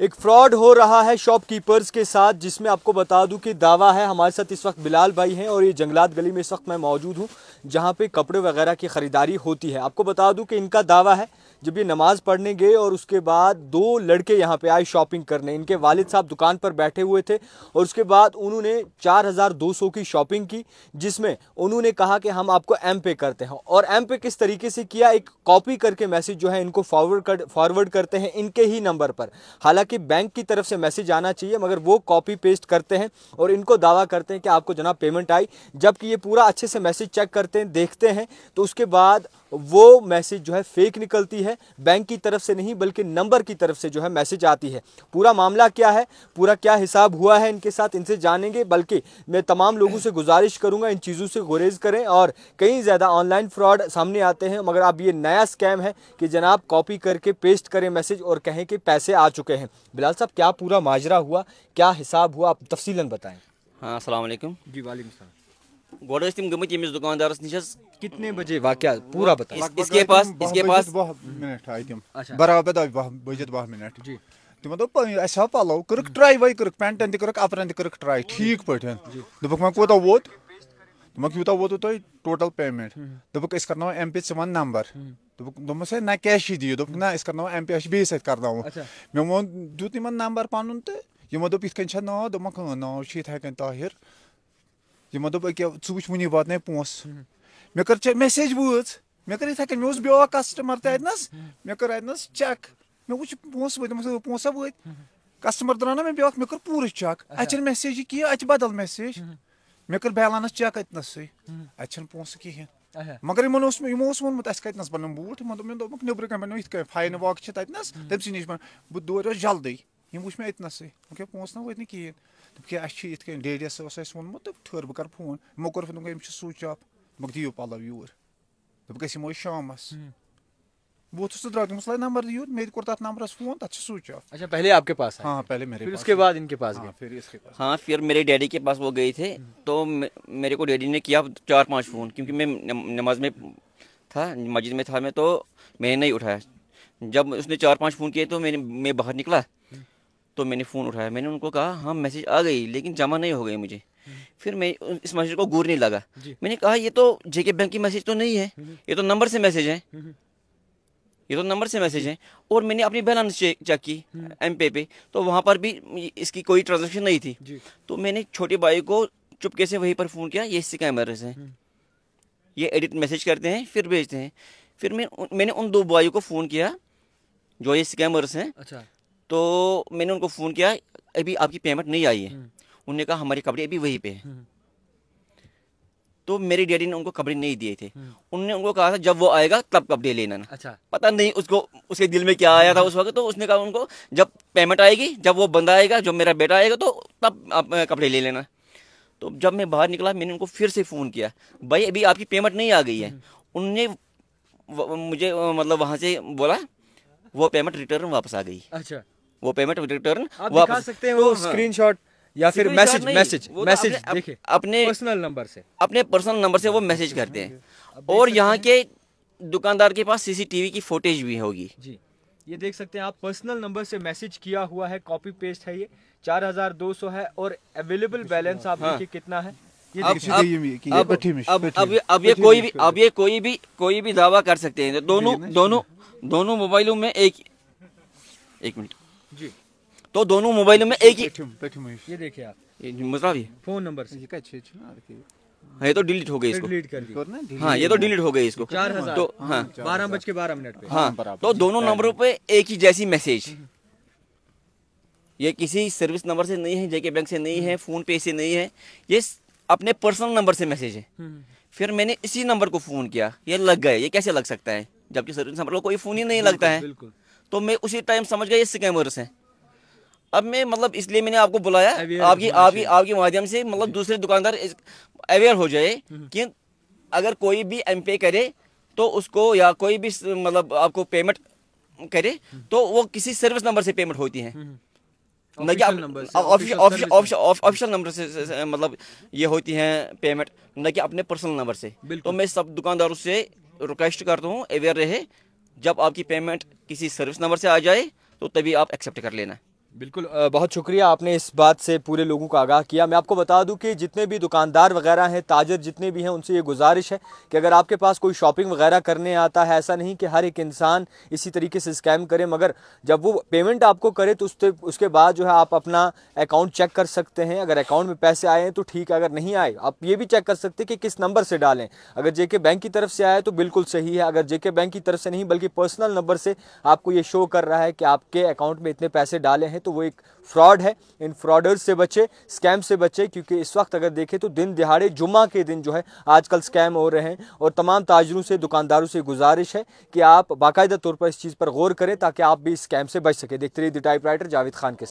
एक फ्रॉड हो रहा है शॉपकीपर्स के साथ जिसमें आपको बता दूं कि दावा है हमारे साथ इस वक्त बिलाल भाई हैं और ये जंगलात गली में इस वक्त मैं मौजूद हूं जहां पे कपड़े वगैरह की ख़रीदारी होती है आपको बता दूं कि इनका दावा है जब ये नमाज़ पढ़ने गए और उसके बाद दो लड़के यहाँ पे आए शॉपिंग करने इनके वालिद साहब दुकान पर बैठे हुए थे और उसके बाद उन्होंने 4200 की शॉपिंग की जिसमें उन्होंने कहा कि हम आपको एम पे करते हैं और एम पे किस तरीके से किया एक कॉपी करके मैसेज जो है इनको फॉरवर्ड कर फॉरवर्ड करते हैं इनके ही नंबर पर हालांकि कि बैंक की तरफ से मैसेज आना चाहिए मगर वो कॉपी पेस्ट करते हैं और इनको दावा करते हैं कि आपको जनाब पेमेंट आई जबकि ये पूरा अच्छे से मैसेज चेक करते हैं देखते हैं तो उसके बाद वो मैसेज जो है फेक निकलती है बैंक की तरफ से नहीं बल्कि नंबर की तरफ से जो है मैसेज आती है पूरा मामला क्या है पूरा क्या हिसाब हुआ है इनके साथ इनसे जानेंगे बल्कि मैं तमाम लोगों से गुजारिश करूंगा इन चीज़ों से गुरेज करें और कई ज़्यादा ऑनलाइन फ्रॉड सामने आते हैं मगर अब ये नया स्कैम है कि जनाब कॉपी करके पेस्ट करें मैसेज और कहें कि पैसे आ चुके हैं बिलाल साहब क्या पूरा माजरा हुआ क्या हिसाब हुआ आप तफसीला बताएं हाँ असलम जी वालेकुम गोडस तुम गमित यमिस दुकानदार नश कितने बजे वाक पूरा बताएं इस, इसके पास इसके पास मिनट आई तुम अच्छा। बराबर आए बजत वह मिनट जी तुम दोप पलो कर्क ट्राई वाई कर्क पेंटन तक अपरन तक ट्राई ठीक पे दुख वह कोता वोत दोपक यूत वोत तुम टोटल पेमेंट दोपक करना एम पे वन नंबर दोपक दोपस ना क्या दियो दोपक ना करो एम पी बे सत कर मे वो दुत इन नंबर पन तो यो दोप इत नाव दोपक नाव हेकान ताहिर यो दोप अकिया ू वुच वन वात पोस मे कर मैसेज वज मे कर इथे मे ब्या कस्टमर तन मे कर अतन चेक मे वो पोस वो पोसा वो कस्टमर द्रा ना मे ब्या मे कर पूरे चेक अत मैसेज कह अत बदल मैसेज मे कर बैलानस चेक अतन सै अत पोस कहें مگر یِمو اوس یِمو اوس ووٚنمُت اَسہِ کَتہِ نَس بَنن بوٗٹھ یِمو دوٚپ مےٚ دوٚپمُکھ نٮ۪برٕ کَنۍ بَنیو یِتھ کٔنۍ فاین واک چھِ تَتہِ نَس تٔمۍ نِش بَن بہٕ دورٮ۪س جلدی یِم وٕچھ مےٚ أتۍ نَسٕے دوٚپکھ پونٛسہٕ نہ وٲتۍ نہٕ کِہیٖنۍ دوٚپکھ اَسہِ چھِ یِتھ کٔنۍ ڈیڈیَس اوس اَسہِ ووٚنمُت تہٕ ٹھٔہر بہٕ کَرٕ فون یِمو کوٚر دوٚپُکھ یِم چھِ سُچ آف دوٚپُکھ دِیِو پَلو یوٗرۍ دوٚپُکھ أسۍ یِمو شامَس वोथुस तो ड्रग मसला नंबर दियो मेरे को तात नंबरस फोन तथा स्विच ऑफ अच्छा पहले आपके पास हाँ पहले मेरे फिर पास उसके बाद इनके पास हाँ, गए फिर इसके पास हां फिर मेरे डैडी के पास वो गए थे हम्म। तो मेरे को डैडी ने किया चार पांच फ़ोन क्योंकि मैं नमाज में था मस्जिद में था मैं तो मैंने नहीं उठाया जब उसने चार पाँच फ़ोन किए तो मैंने मैं बाहर निकला हम्म। तो मैंने फ़ोन उठाया मैंने उनको कहा हाँ मैसेज आ गई लेकिन जमा नहीं हो गई मुझे हम्म। फिर मैं इस मैसेज को घूरने लगा मैंने कहा ये तो जेके बैंक की मैसेज तो नहीं है ये तो नंबर से मैसेज है ये तो नंबर से मैसेज है और मैंने अपनी बैलेंस चेक चेक की एम हम्म। पे पे तो वहाँ पर भी इसकी कोई ट्रांजेक्शन नहीं थी तो मैंने छोटे भाई को चुपके से वहीं पर फ़ोन किया ये इससे कैमरे हैं हम्म। ये एडिट मैसेज करते हैं फिर भेजते हैं फिर मैं मैंने उन दो बॉयों को फ़ोन किया जो ये स्कैमर्स हैं अच्छा तो मैंने उनको फ़ोन किया अभी आपकी पेमेंट नहीं आई है हम्म। उन्होंने कहा हमारी कपड़े अभी वहीं पे है तो मेरी डैडी ने उनको कपड़े नहीं दिए थे हम्म। उनने उनको कहा था जब वो आएगा तब कपड़े लेना ना अच्छा पता नहीं उसको उसके दिल में क्या आया था उस वक्त तो उसने कहा उनको जब पेमेंट आएगी जब वो बंदा आएगा जब मेरा बेटा आएगा तो तब आप कपड़े ले लेना तो जब मैं बाहर निकला मैंने उनको फिर से फ़ोन किया भाई अभी आपकी पेमेंट नहीं आ गई है हम्म। उनने मुझे मतलब वहाँ से बोला वो पेमेंट रिटर्न वापस आ गई अच्छा वो पेमेंट रिटर्न वापस सकते हैं वो स्क्रीनशॉट तो हाँ। या फिर मैसेज मैसेज मैसेज देखिए अपने पर्सनल नंबर से अपने पर्सनल नंबर से वो मैसेज करते हैं और यहाँ के दुकानदार के पास सीसीटीवी की फुटेज भी होगी जी ये देख सकते हैं आप पर्सनल नंबर से मैसेज किया हुआ है कॉपी पेस्ट है ये चार हजार दो सौ है और अवेलेबल बैलेंस आप हाँ। देखिए कितना है ये अब, अब, ये अब, अब, अब, अब ये कोई भी अब ये कोई भी कोई भी दावा कर सकते हैं दोनों दोनों दोनों मोबाइलों में एक एक मिनट जी तो दोनों मोबाइलों में एक ही ये देखिए आप मतलब फोन नंबर से हाँ, ये तो डिलीट हो गई इसको डिलीट कर हाँ ये तो डिलीट हो गई इसको चार हजार तो हाँ, हाँ। बारह बज के बारह मिनट हाँ, हाँ तो दोनों नंबरों पे एक ही जैसी मैसेज ये किसी सर्विस नंबर से नहीं है जेके बैंक से नहीं है हम्म। फोन पे से नहीं है ये अपने पर्सनल नंबर से मैसेज है हम्म। फिर मैंने इसी नंबर को फोन किया ये लग गए ये कैसे लग सकता है जबकि सर्विस नंबर को कोई फोन ही नहीं लगता है तो मैं उसी टाइम समझ गया ये स्कैमर्स हैं अब मैं मतलब इसलिए मैंने आपको बुलाया आपकी आपकी आपके माध्यम से मतलब दूसरे दुकानदार अवेयर हो जाए हम्म। कि अगर कोई भी एम पे करे तो उसको या कोई भी मतलब आपको पेमेंट करे हम्म। तो वो किसी सर्विस नंबर से पेमेंट होती है ऑफिशियल हम्म। मतलब नंबर से मतलब ये होती है पेमेंट मतलब न कि अपने पर्सनल नंबर से तो मैं सब दुकानदारों से रिक्वेस्ट करता हूँ अवेयर रहे जब आपकी पेमेंट किसी सर्विस नंबर से आ जाए तो तभी आप एक्सेप्ट कर लेना बिल्कुल बहुत शुक्रिया आपने इस बात से पूरे लोगों को आगाह किया मैं आपको बता दूं कि जितने भी दुकानदार वगैरह हैं ताजर जितने भी हैं उनसे ये गुजारिश है कि अगर आपके पास कोई शॉपिंग वगैरह करने आता है ऐसा नहीं कि हर एक इंसान इसी तरीके से स्कैम करे मगर जब वो पेमेंट आपको करे तो उसके उसके बाद जो है आप अपना अकाउंट चेक कर सकते हैं अगर अकाउंट में पैसे आए हैं तो ठीक है अगर नहीं आए आप ये भी चेक कर सकते हैं कि किस नंबर से डालें अगर जे बैंक की तरफ से आए तो बिल्कुल सही है अगर जे बैंक की तरफ से नहीं बल्कि पर्सनल नंबर से आपको ये शो कर रहा है कि आपके अकाउंट में इतने पैसे डाले हैं तो तो वो एक फ्रॉड है इन फ्रॉडर्स से बचे स्कैम से बचे क्योंकि इस वक्त अगर देखें तो दिन दिहाड़े जुम्मा के दिन जो है आजकल स्कैम हो रहे हैं और तमाम ताजरों से दुकानदारों से गुजारिश है कि आप बाकायदा तौर पर इस चीज़ पर गौर करें ताकि आप भी स्कैम से बच सकें देखते रहिए द टाइप जावेद खान के